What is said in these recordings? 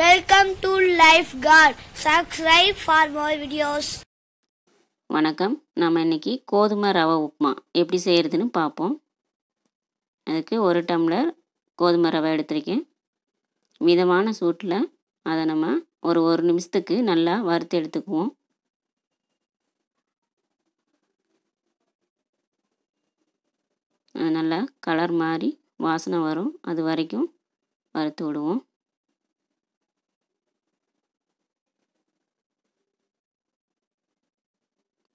welcome to life card subscribe for more videos வணக்கம் நம்ம இன்னைக்கு கோதுமை ரவை உப்புமா எப்படி செய்கிறதுன்னு பார்ப்போம் அதுக்கு ஒரு டம்ளர் கோதுமை ரவை எடுத்திருக்கேன் மிதமான சூட்டில் அதை நம்ம ஒரு ஒரு நிமிஷத்துக்கு நல்லா வறுத்து எடுத்துக்குவோம் நல்லா கலர் மாதிரி வாசனை வரும் அது வரைக்கும் வறுத்து விடுவோம்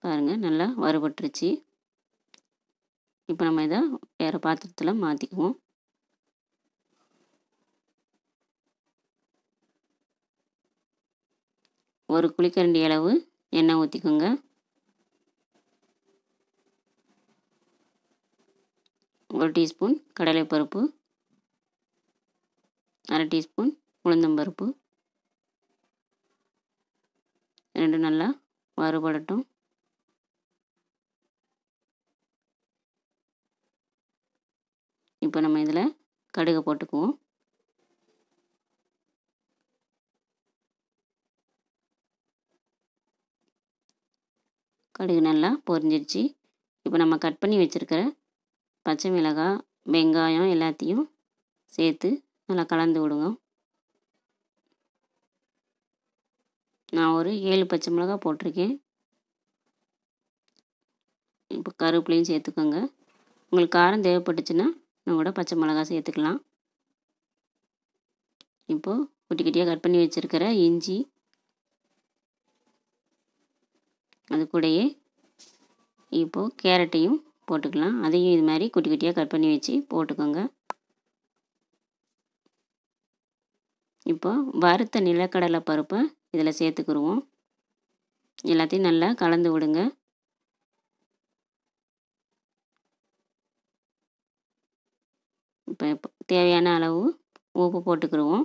பாருங்கள் நல்லா வறுபட்டுருச்சு இப்போ நம்ம இதை வேறு பாத்திரத்தில் மாற்றிக்குவோம் ஒரு குளிக்கரண்டி அளவு எண்ணெய் ஊற்றிக்கோங்க ஒரு டீஸ்பூன் கடலைப்பருப்பு அரை டீஸ்பூன் உளுந்தம்பருப்பு ரெண்டும் நல்லா வறுபடட்டும் இப்போ நம்ம இதில் கடுகை போட்டுக்குவோம் கடுகு நல்லா பொரிஞ்சிருச்சு இப்போ நம்ம கட் பண்ணி வச்சுருக்கிற பச்சை மிளகாய் வெங்காயம் எல்லாத்தையும் சேர்த்து நல்லா கலந்து விடுங்க நான் ஒரு ஏழு பச்சை மிளகா போட்டிருக்கேன் இப்போ கருவேப்பிலையும் சேர்த்துக்கோங்க உங்களுக்கு காரம் தேவைப்பட்டுச்சுன்னா நான் கூட பச்சை மிளகா சேர்த்துக்கலாம் இப்போது குட்டி குட்டியாக கட் பண்ணி வச்சுருக்கிற இஞ்சி அது கூடயே இப்போது கேரட்டையும் போட்டுக்கலாம் அதையும் இது மாதிரி குட்டி குட்டியாக கட் பண்ணி வச்சு போட்டுக்கோங்க இப்போ வறுத்த நிலக்கடலை பருப்பை இதில் சேர்த்துக்குருவோம் எல்லாத்தையும் நல்லா கலந்து விடுங்க இப்போ தேவையான அளவு உப்பு போட்டுக்கிடுவோம்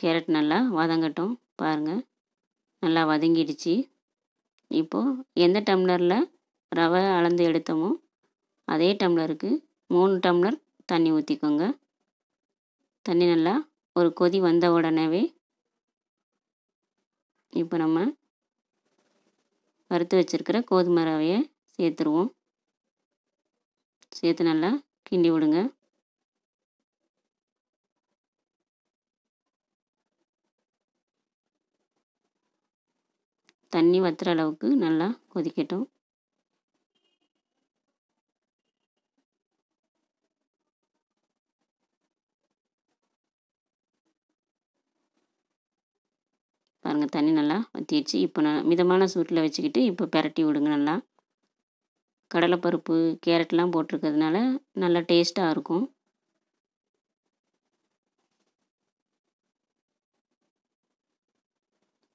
கேரட் நல்லா வதங்கட்டும் பாருங்கள் நல்லா வதங்கிடுச்சு இப்போது எந்த டம்ளரில் ரவை அளந்து எடுத்தோமோ அதே டம்ளருக்கு மூணு டம்ளர் தண்ணி ஊற்றிக்கோங்க தண்ணி நல்லா ஒரு கொதி வந்த உடனேவே இப்போ நம்ம வறுத்து வச்சுருக்கிற கோதுமை ரவையை சேர்த்துருவோம் சேர்த்து நல்லா கிண்டி விடுங்க தண்ணி வத்துற அளவுக்கு நல்லா கொதிக்கட்டும் பாருங்கள் தண்ணி நல்லா வற்றிடுச்சு இப்போ நான் மிதமான சூட்டில் வச்சுக்கிட்டு இப்போ பெரட்டி விடுங்க நல்லா கடலைப்பருப்பு கேரட்லாம் போட்டிருக்கிறதுனால நல்லா டேஸ்ட்டாக இருக்கும்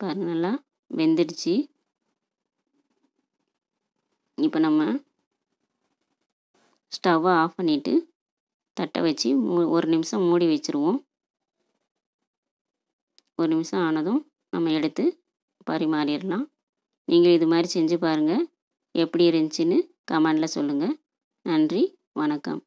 பாருங்க நல்லா வெந்துடுச்சு இப்போ நம்ம ஸ்டவ்வை ஆஃப் பண்ணிவிட்டு தட்டை வச்சு மூ ஒரு நிமிஷம் மூடி வச்சுருவோம் ஒரு நிமிஷம் ஆனதும் நம்ம எடுத்து பரிமாறிடலாம் நீங்கள் இது மாதிரி செஞ்சு பாருங்கள் எப்படி இருந்துச்சின்னு கமெண்டில் சொல்லுங்கள் நன்றி வணக்கம்